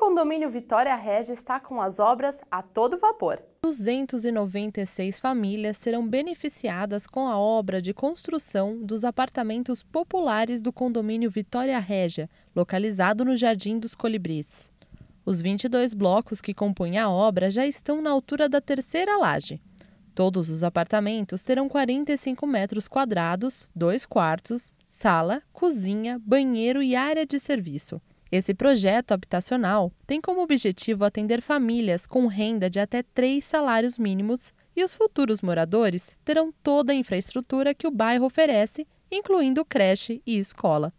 condomínio Vitória Regia está com as obras a todo vapor. 296 famílias serão beneficiadas com a obra de construção dos apartamentos populares do condomínio Vitória Regia, localizado no Jardim dos Colibris. Os 22 blocos que compõem a obra já estão na altura da terceira laje. Todos os apartamentos terão 45 metros quadrados, dois quartos, sala, cozinha, banheiro e área de serviço. Esse projeto habitacional tem como objetivo atender famílias com renda de até três salários mínimos e os futuros moradores terão toda a infraestrutura que o bairro oferece, incluindo creche e escola.